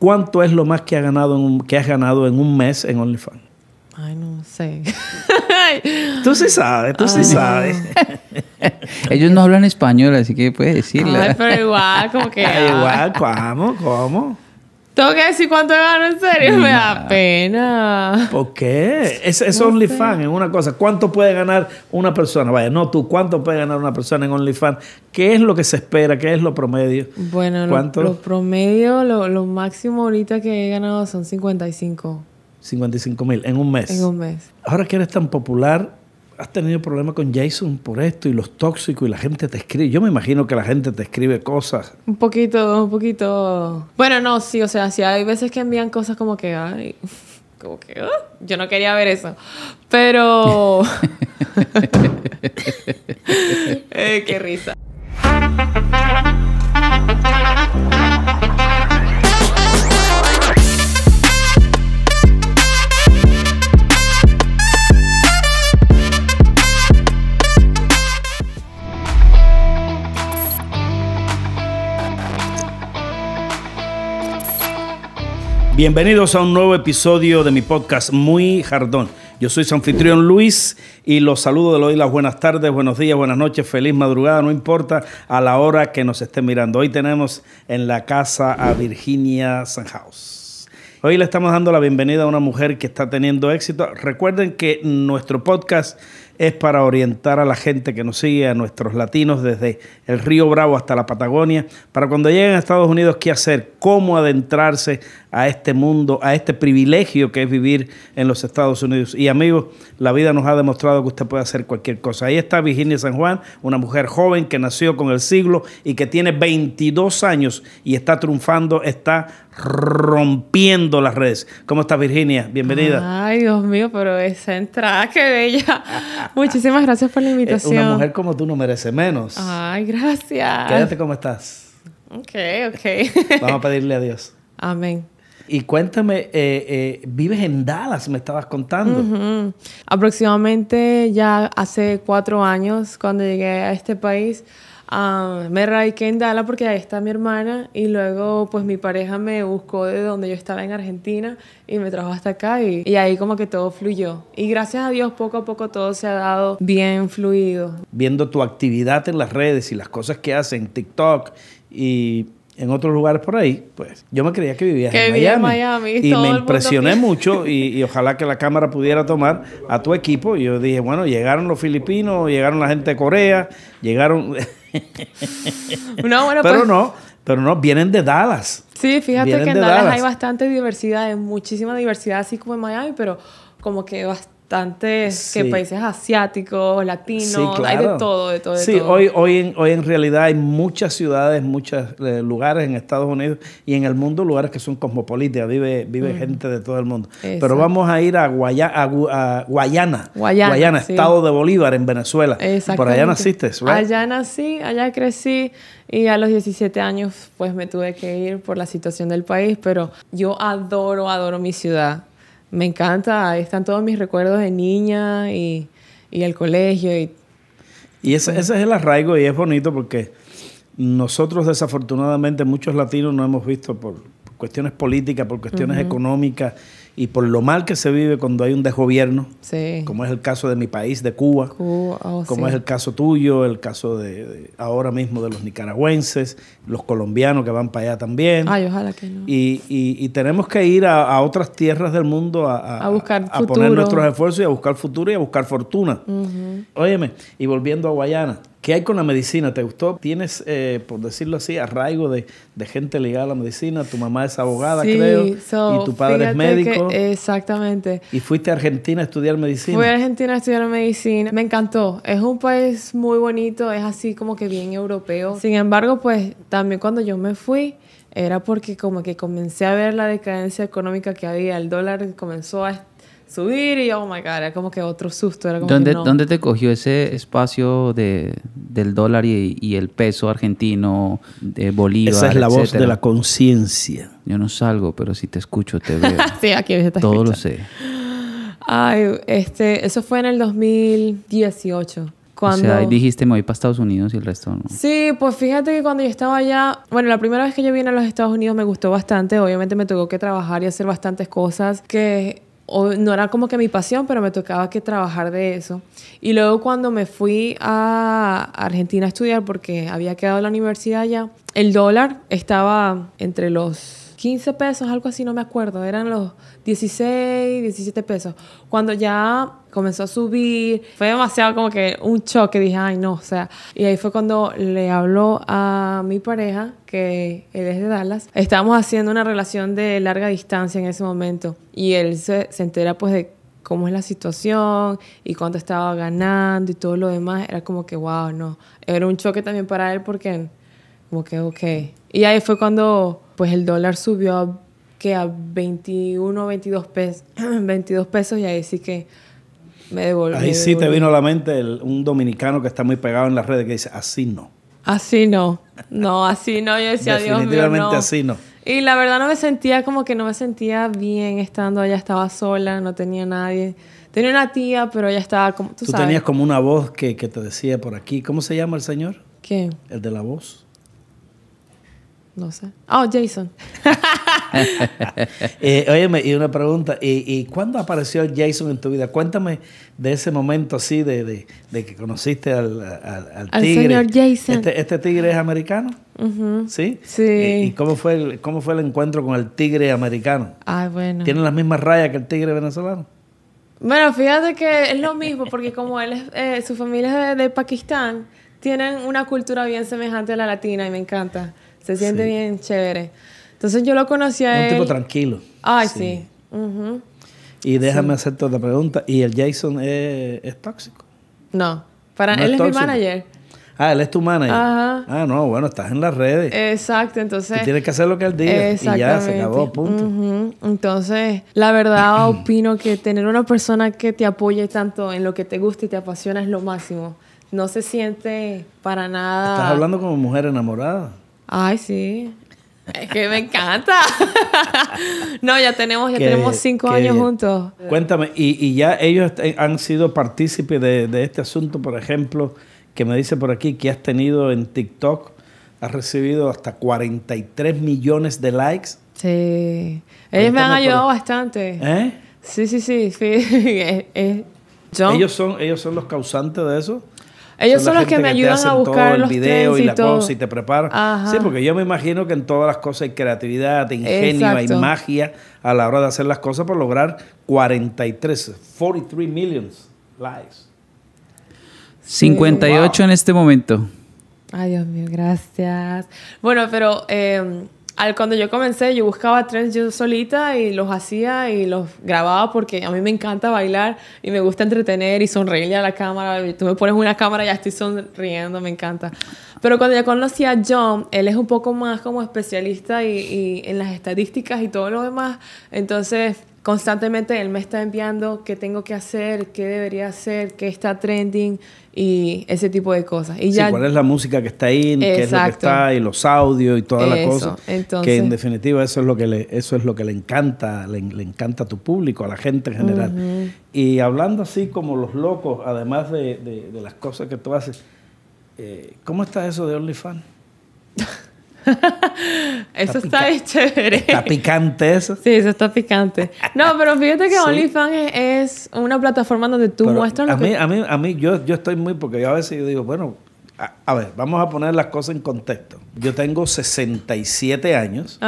¿Cuánto es lo más que, ha ganado que has ganado en un mes en OnlyFans? Ay, no sé. tú sí sabes, tú sí sabes. Ellos no hablan español, así que puedes decirle. pero igual, como que. igual, ah. ¿cómo? ¿Cómo? Tengo que decir cuánto gano en serio, me da pena. ¿Por qué? Es, es OnlyFans, una cosa. ¿Cuánto puede ganar una persona? Vaya, no tú, ¿cuánto puede ganar una persona en OnlyFans? ¿Qué es lo que se espera? ¿Qué es lo promedio? Bueno, Lo, los promedio, lo, lo máximo ahorita que he ganado son 55. 55 mil en un mes. En un mes. Ahora que eres tan popular, has tenido problemas con Jason por esto y los tóxicos y la gente te escribe. Yo me imagino que la gente te escribe cosas. Un poquito, un poquito. Bueno, no, sí, o sea, sí hay veces que envían cosas como que, como que, ah, yo no quería ver eso. Pero... Eh, qué risa. Bienvenidos a un nuevo episodio de mi podcast Muy Jardón. Yo soy su anfitrión Luis y los saludo de hoy las buenas tardes, buenos días, buenas noches, feliz madrugada, no importa a la hora que nos esté mirando. Hoy tenemos en la casa a Virginia Sanhaus. Hoy le estamos dando la bienvenida a una mujer que está teniendo éxito. Recuerden que nuestro podcast es para orientar a la gente que nos sigue, a nuestros latinos desde el Río Bravo hasta la Patagonia, para cuando lleguen a Estados Unidos qué hacer, cómo adentrarse a este mundo, a este privilegio que es vivir en los Estados Unidos. Y amigos, la vida nos ha demostrado que usted puede hacer cualquier cosa. Ahí está Virginia San Juan, una mujer joven que nació con el siglo y que tiene 22 años y está triunfando, está rompiendo las redes. ¿Cómo estás, Virginia? Bienvenida. Ay, Dios mío, pero esa entrada, qué bella. Muchísimas gracias por la eh, invitación. Una mujer como tú no merece menos. Ay, gracias. Quédate como estás. Ok, ok. Vamos a pedirle a Dios. Amén. Y cuéntame, eh, eh, vives en Dallas, me estabas contando. Aproximadamente ya hace cuatro años, cuando llegué a este país, Ah, me radiqué en Dala porque ahí está mi hermana y luego pues mi pareja me buscó de donde yo estaba en Argentina y me trajo hasta acá y, ahí como que todo fluyó. Y gracias a Dios poco a poco todo se ha dado bien fluido. Viendo tu actividad en las redes y las cosas que hacen, TikTok y en otros lugares por ahí, pues yo me creía que vivías en, vivía Miami, en Miami. y me impresioné mucho y, y, ojalá que la cámara pudiera tomar a tu equipo. Y yo dije, bueno, llegaron los filipinos, llegaron la gente de Corea, llegaron... no, pero pues- no, pero no, vienen de Dallas. Sí, fíjate que en Dallas, hay bastante diversidad, muchísima diversidad, así como en Miami, pero como que bastante que países asiáticos, latinos, hay de todo, de todo. De sí, Hoy, hoy, en, hoy en realidad hay muchas ciudades, muchos eh, lugares en Estados Unidos y en el mundo, lugares que son cosmopolitas, vive, vive gente de todo el mundo. Pero vamos a ir a, Guayana, Guayana, estado de Bolívar, en Venezuela. Por allá naciste, ¿verdad? Allá nací, allá crecí. Y a los 17 años pues me tuve que ir por la situación del país, pero yo adoro, adoro mi ciudad me encanta, ahí están todos mis recuerdos de niña y, el colegio. Y, y ese, ese, es el arraigo y es bonito porque nosotros desafortunadamente muchos latinos no hemos visto por cuestiones políticas, por cuestiones económicas y por lo mal que se vive cuando hay un desgobierno, como es el caso de mi país, de Cuba, oh, como es el caso tuyo, el caso de, ahora mismo de los nicaragüenses, los colombianos que van para allá también. Ay, ojalá que no. Y, y, tenemos que ir a, otras tierras del mundo a, poner nuestros esfuerzos y a buscar futuro y a buscar fortuna. Óyeme, y volviendo a Guayana. ¿Qué hay con la medicina? ¿Te gustó? ¿Tienes, eh, por decirlo así, arraigo de, gente ligada a la medicina? Tu mamá es abogada, creo, y tu padre es médico. exactamente. ¿Y fuiste a Argentina a estudiar medicina? Fui a Argentina a estudiar medicina. Me encantó. Es un país muy bonito, es así como que bien europeo. Sin embargo, pues también cuando yo me fui, era porque como que comencé a ver la decadencia económica que había. El dólar comenzó a subir y oh my god, era como que otro susto. Era ¿Dónde, te cogió ese espacio del dólar y, el peso argentino, de Bolívar? Esa es la voz de la conciencia. Yo no salgo, pero si te escucho, te veo. sí, aquí te Todo lo sé. Ay, este, eso fue en el 2018. Cuando... O sea, ahí dijiste, me voy para Estados Unidos y el resto no. Sí, pues fíjate que cuando yo estaba allá, bueno, la primera vez que yo vine a los Estados Unidos me gustó bastante, obviamente me tuvo que trabajar y hacer bastantes cosas que no era como que mi pasión, pero me tocaba que trabajar de eso. Y luego cuando me fui a Argentina a estudiar, porque había quedado la universidad ya el dólar estaba entre los 15 pesos, algo así, no me acuerdo, eran los 16, 17 pesos. Cuando ya comenzó a subir, fue demasiado como que un choque, dije, ay no, o sea, y ahí fue cuando le habló a mi pareja, que él es de Dallas, estábamos haciendo una relación de larga distancia en ese momento y él se, se entera pues de cómo es la situación y cuánto estaba ganando y todo lo demás, era como que, wow, no, era un choque también para él porque como que, ok. Y ahí fue cuando, pues, el dólar subió a, que a 21, 22 pesos, 22 pesos y ahí sí que me devolvió. Ahí sí te vino a la mente un dominicano que está muy pegado en las redes que dice, así no. Así no. No, así no. Yo decía, Dios mío, Definitivamente así no. Y la verdad no me sentía como que no me sentía bien estando allá. Estaba sola, no tenía nadie. Tenía una tía, pero ella estaba como... Tú, ¿Tú tenías como una voz que, que, te decía por aquí. ¿Cómo se llama el señor? ¿Qué? El de la voz. No sé. Oh, Jason. Eh, óyeme, y una pregunta. ¿Y, cuándo apareció Jason en tu vida? Cuéntame de ese momento así de, que conociste al, al, al, señor Jason. ¿Este, este, tigre es americano. ¿Sí? Sí. Eh, ¿Y cómo fue, el, cómo fue el encuentro con el tigre americano? Ay, bueno. ¿tiene las mismas rayas que el tigre venezolano? Bueno, fíjate que es lo mismo, porque como él es, eh, su familia es de Pakistán, tienen una cultura bien semejante a la latina y me encanta. Se siente bien chévere. Entonces yo lo conocí a él. Un tipo tranquilo. Ay, sí. Y déjame hacerte otra pregunta. ¿Y el Jason es, tóxico? No. Para él es, mi manager. Ah, él es tu manager. Ajá. Ah, no, bueno, estás en las redes. Exacto, entonces. tienes que hacer lo que él diga. Y ya se acabó, punto. Entonces, la verdad opino que tener una persona que te apoye tanto en lo que te gusta y te apasiona es lo máximo. No se siente para nada. Estás hablando como mujer enamorada. Ay, sí. Es que me encanta. no, ya tenemos, ya tenemos cinco años juntos. Cuéntame, ¿y, ya ellos han sido partícipes de, este asunto, por ejemplo, que me dice por aquí que has tenido en TikTok, has recibido hasta 43 millones de likes? Sí. Ellos me han ayudado bastante. ¿Eh? Sí, sí, sí. sí. ¿Ellos, son, ¿Ellos son los causantes de eso? Ellos son, los que me ayudan a buscar los el y, la cosa y te preparan. Sí, porque yo me imagino que en todas las cosas hay creatividad, ingenio, hay magia a la hora de hacer las cosas para lograr 43, 43 millions likes. 58 en este momento. Ay, Dios mío, gracias. Bueno, pero em, al, cuando yo comencé, yo buscaba trends yo solita y los hacía y los grababa porque a mí me encanta bailar y me gusta entretener y sonreírle a la cámara. Tú me pones una cámara y ya estoy sonriendo, me encanta. Pero cuando yo conocí a John, él es un poco más como especialista y, en las estadísticas y todo lo demás. Entonces, constantemente él me está enviando qué tengo que hacer, qué debería hacer, qué está trending y ese tipo de cosas. Y ya, ¿Cuál es la música que está ahí? Exacto. ¿Qué es lo que está? Y los audios y todas las cosas que en definitiva eso es lo que le, eso es lo que le encanta, le, encanta a tu público, a la gente en general. Y hablando así como los locos, además de, de, las cosas que tú haces, eh, ¿cómo está eso de OnlyFans? eso está, chévere. Está picante eso. Sí, eso está picante. No, pero fíjate que OnlyFans es, una plataforma donde tú muestras a mí, A mí, a mí yo, yo estoy muy... Porque yo a veces yo digo, bueno, a, ver, vamos a poner las cosas en contexto. Yo tengo 67 años.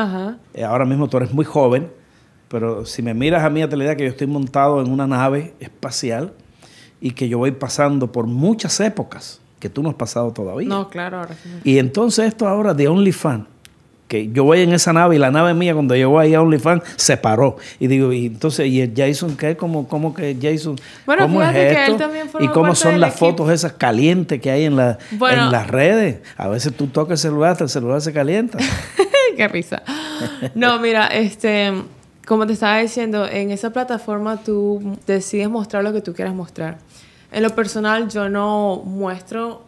Eh, ahora mismo tú eres muy joven. Pero si me miras a mí, te la idea que yo estoy montado en una nave espacial y que yo voy pasando por muchas épocas que tú no has pasado todavía. No, claro, Y entonces esto ahora de OnlyFans, que yo voy en esa nave y la nave mía cuando llegó ahí a OnlyFans se paró. Y digo, y entonces, ¿y el Jason qué? ¿Cómo, como que Jason? Bueno, que él también ¿Y cómo son las fotos esas calientes que hay en, la, en las redes? A veces tú tocas el celular, hasta el celular se calienta. qué risa. No, mira, este... Como te estaba diciendo, en esa plataforma tú decides mostrar lo que tú quieras mostrar. En lo personal, yo no muestro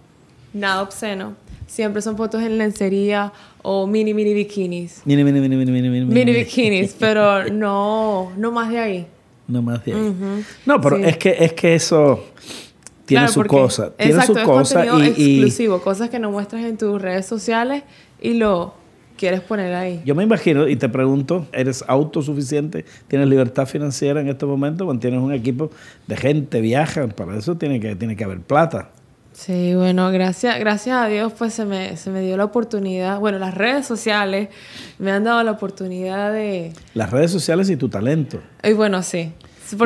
nada obsceno. Siempre son fotos en lencería o mini, mini bikinis. Mini, mini, mini, mini, mini, mini. Mini bikinis, pero no, no más de ahí. No más de ahí. No, pero es, que, es que eso tiene su cosa. Tiene su cosa. Y, y, exclusivo, cosas que no muestras en tus redes sociales y lo quieres poner ahí. Yo me imagino, y te pregunto, ¿eres autosuficiente? ¿Tienes libertad financiera en este momento? ¿Mantienes un equipo de gente? ¿Viajan? Para eso tiene que, tiene que haber plata. Sí, bueno, gracias, gracias a Dios pues se me, se me dio la oportunidad, bueno, las redes sociales me han dado la oportunidad de... Las redes sociales y tu talento. Y bueno, sí,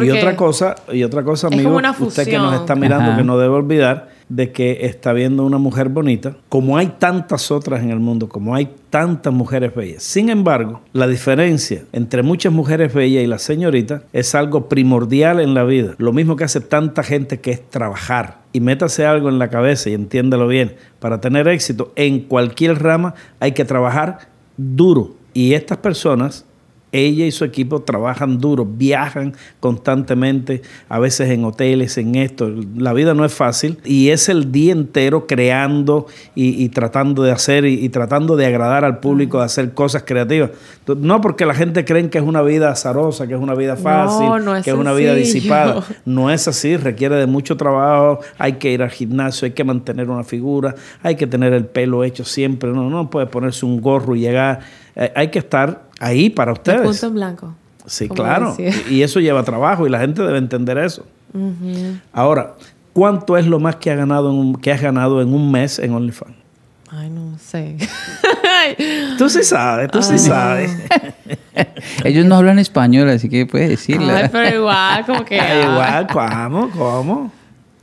y otra cosa, y otra cosa, amigo, usted que nos está mirando, que no debe olvidar de que está viendo una mujer bonita, como hay tantas otras en el mundo, como hay tantas mujeres bellas. Sin embargo, la diferencia entre muchas mujeres bellas y la señorita es algo primordial en la vida. Lo mismo que hace tanta gente que es trabajar. Y métase algo en la cabeza y entiéndalo bien. Para tener éxito en cualquier rama hay que trabajar duro. Y estas personas ella y su equipo trabajan duro, viajan constantemente, a veces en hoteles, en esto. La vida no es fácil y es el día entero creando y, tratando de hacer y, tratando de agradar al público, de hacer cosas creativas. No porque la gente creen que es una vida azarosa, que es una vida fácil, que es una vida disipada. No es así, requiere de mucho trabajo, hay que ir al gimnasio, hay que mantener una figura, hay que tener el pelo hecho siempre. No, no puede ponerse un gorro y llegar. Eh, hay que estar ahí para ustedes. De punto en blanco. Sí, claro. Y eso lleva trabajo y la gente debe entender eso. Ahora, ¿cuánto es lo más que, ganado en que has ganado en un mes en OnlyFans? Ay, no sé. tú sí sabes, tú sí sabes. Ellos no hablan español, así que puedes decirle. pero igual, como que. igual, ah. ¿cómo? ¿Cómo?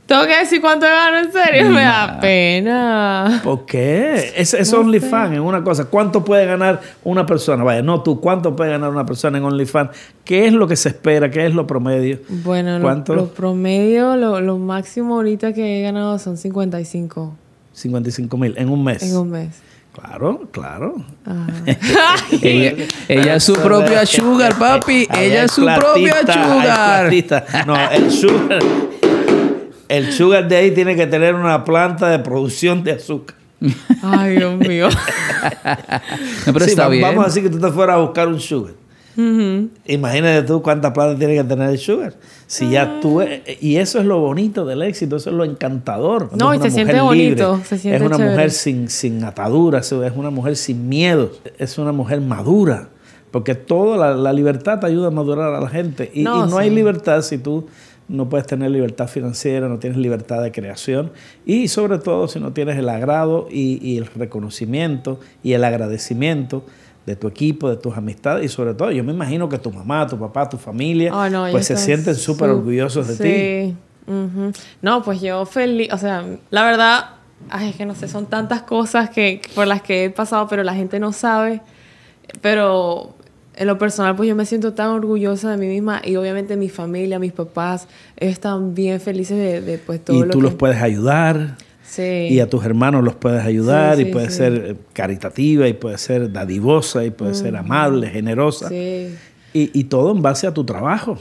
Tengo que decir cuánto gano, en serio, me da pena. ¿Por qué? Es, es OnlyFans, es una cosa. ¿Cuánto puede ganar una persona? Vaya, no tú, ¿cuánto puede ganar una persona en OnlyFans? ¿Qué es lo que se espera? ¿Qué es lo promedio? Bueno, Lo, los promedio, lo, máximo ahorita que he ganado son 55. 55 mil, en un mes. En un mes. Claro, claro. ella, es su propia sugar, papi. Ella es su propia sugar. No, el sugar, el sugar de ahí tiene que tener una planta de producción de azúcar. Ay, Dios mío. pero está bien. Vamos a decir que tú te fueras a buscar un sugar. Imagínate tú cuántas plantas tiene que tener el sugar. Si ya ah. tú e-, y eso es lo bonito del éxito, eso es lo encantador. No, y se siente bonito, Es una mujer sin, sin ataduras, es una mujer sin miedo, es una mujer madura, porque toda la, libertad te ayuda a madurar a la gente y no, hay libertad si tú no puedes tener libertad financiera, no tienes libertad de creación y sobre todo si no tienes el agrado y, el reconocimiento y el agradecimiento de tu equipo, de tus amistades y sobre todo yo me imagino que tu mamá, tu papá, tu familia oh, pues se sienten súper orgullosos de ti. No, pues yo feliz, o sea, la verdad, es que no sé, son tantas cosas que por las que he pasado, pero la gente no sabe. Pero en lo personal, pues yo me siento tan orgullosa de mí misma y obviamente mi familia, mis papás, están bien felices de, todo pues todo. Y tú los puedes ayudar. Sí. Y a tus hermanos los puedes ayudar y puedes ser eh, caritativa y puedes ser dadivosa y puedes ser amable, generosa. Y, y, todo en base a tu trabajo.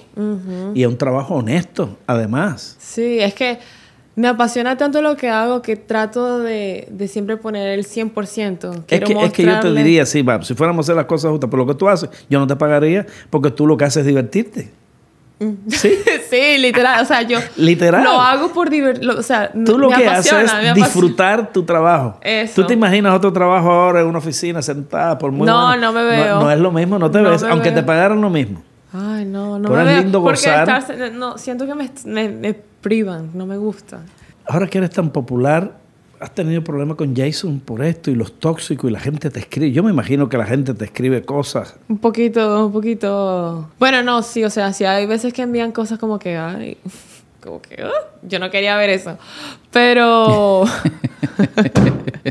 Y a un trabajo honesto, además. Sí, es que me apasiona tanto lo que hago que trato de, siempre poner el 100%. es, que, es que yo te diría, sí, va, si fuéramos a hacer las cosas justas, por lo que tú haces, yo no te pagaría porque tú lo que haces es divertirte. Mm. Sí, literal. O sea, yo literal. lo hago por divertir. O sea, tú lo que haces es disfrutar tu trabajo. Eso. Tú te imaginas otro trabajo ahora en una oficina sentada por muy No, no me veo. No, es lo mismo, no te ves, aunque te pagaran lo mismo. Ay, no, no me no, siento que me privan, no me gusta. Ahora que eres tan popular, has tenido problemas con Jason por esto y los tóxicos y la gente te escribe. Yo me imagino que la gente te escribe cosas. Un poquito, un poquito. Bueno, no, sí, o sea, sí hay veces que envían cosas como que, como que, ah, yo no quería ver eso. Pero.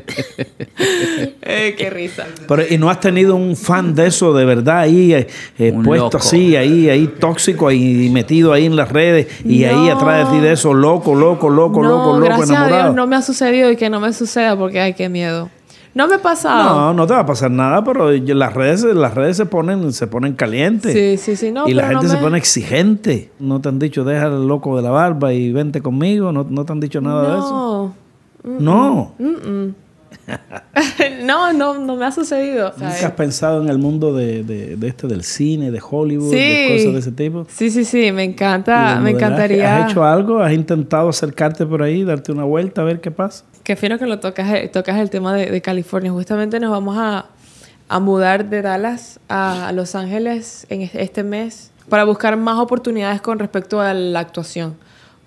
Pero, ¿Y no has tenido un fan de eso de verdad ahí eh, eh, puesto así, ahí, ahí tóxico, y metido ahí en las redes y ahí atrás de ti de eso, loco, loco, loco, loco, loco, gracias enamorado? A no me ha sucedido y que no me suceda porque hay que miedo. No me ha pasado. No, no te va a pasar nada, pero las redes, las redes se ponen, se ponen calientes. Sí, sí, sí. No, y la gente se pone exigente. No te han dicho, deja el loco de la barba y vente conmigo. No, no te han dicho nada de eso. No. No. no, no, no me ha sucedido. ¿Nunca has pensado en el mundo de, este del cine, de Hollywood, de cosas de ese tipo? Sí, sí, sí, me encanta, me encantaría. ¿Has hecho algo? ¿Has intentado acercarte por ahí, darte una vuelta, a ver qué pasa? Qué fino que lo tocas, eh, tocas el tema de, California. Justamente nos vamos a, a mudar de Dallas a Los Ángeles en este mes para buscar más oportunidades con respecto a la actuación.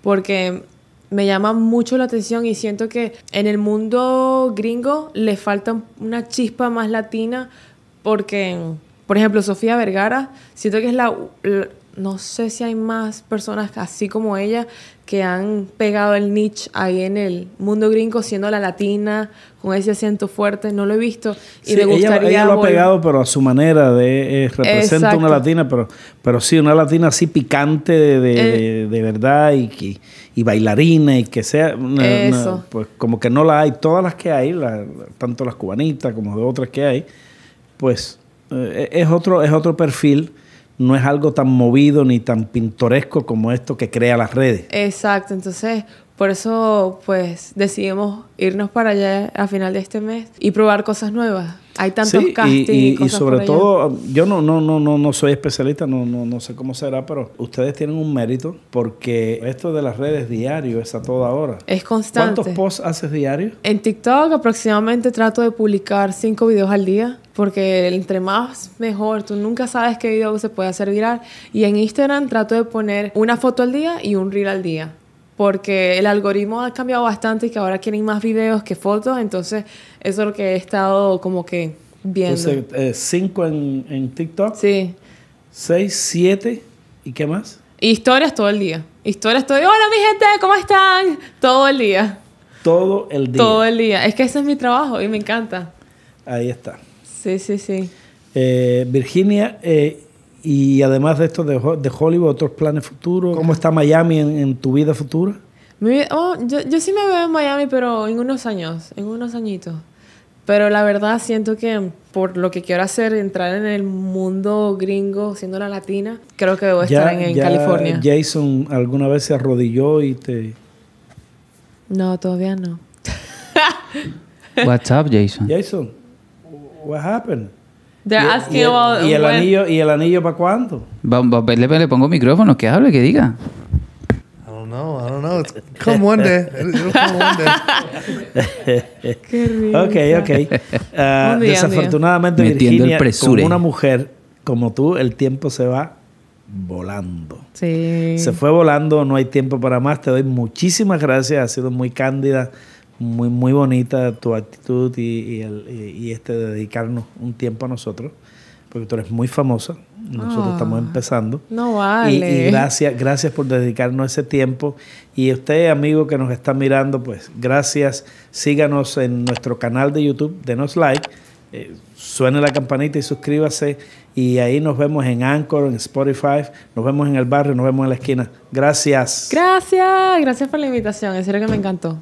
Porque me llama mucho la atención y siento que en el mundo gringo le falta una chispa más latina porque, por ejemplo, Sofía Vergara, siento que es la, no sé si hay más personas así como ella que han pegado el niche ahí en el mundo gringo, siendo la latina, con ese acento fuerte, no lo he visto. Y me gustaría ella, lo ha pegado, pero a su manera de eh, representa una latina, pero, pero sí, una latina así picante de, eh. verdad y, y, bailarina y que sea. pues como que no la hay. Todas las que hay, tanto las cubanitas como de otras que hay, pues eh, es, otro, es otro perfil no es algo tan movido ni tan pintoresco como esto que crea las redes. Exacto, entonces por eso, pues, decidimos irnos para allá a final de este mes y probar cosas nuevas. Hay tantos sí, castings. Y, y sobre todo, yo no, no, no, no, no soy especialista, no, no, no sé cómo será, pero ustedes tienen un mérito porque esto de las redes diario es a toda hora. Es constante. ¿Cuántos posts haces diario? En TikTok aproximadamente trato de publicar cinco videos al día porque entre más mejor, tú nunca sabes qué video se puede hacer viral. Y en Instagram trato de poner una foto al día y un reel al día porque el algoritmo ha cambiado bastante y que ahora quieren más videos que fotos, entonces eso es lo que he estado como que viendo. Entonces, eh, cinco en, en, TikTok. Sí. Seis, siete, ¿y qué más? Historias todo el día. Historias todo el día. Hola mi gente, ¿cómo están? Todo el día. Todo el día. Todo el día. Es que ese es mi trabajo y me encanta. Ahí está. Sí, sí, sí. Eh, Virginia eh, y además de esto de, de Hollywood, otros planes futuros, ¿cómo está Miami en, tu vida futura? Oh, yo, yo, sí me veo en Miami, pero en unos años, en unos añitos. Pero la verdad siento que por lo que quiero hacer, entrar en el mundo gringo siendo la latina, creo que debo estar en, ya California. ¿Jason alguna vez se arrodilló y te...? No, todavía no. What's up, Jason? Jason, what happened? y, el anillo y el anillo para cuándo? Le, le pongo micrófono, que hable, que diga. I don't know, I don't know. come one day. Ok, ok. Ah, desafortunadamente, Virginia, como una mujer como tú, el tiempo se va volando. Se fue volando, no hay tiempo para más. Te doy muchísimas gracias, Ha sido muy cándida muy, muy bonita tu actitud y, este de dedicarnos un tiempo a nosotros, porque tú eres muy famosa, nosotros estamos ah. empezando. No vale. Y, gracias, gracias por dedicarnos ese tiempo. Y usted, amigo que nos está mirando, pues gracias. Síganos en nuestro canal de YouTube, denos like, eh, suene la campanita y suscríbase. Y ahí nos vemos en Anchor, en Spotify, nos vemos en el barrio, nos vemos en la esquina. Gracias. Gracias, gracias por la invitación. es cierto que me encantó.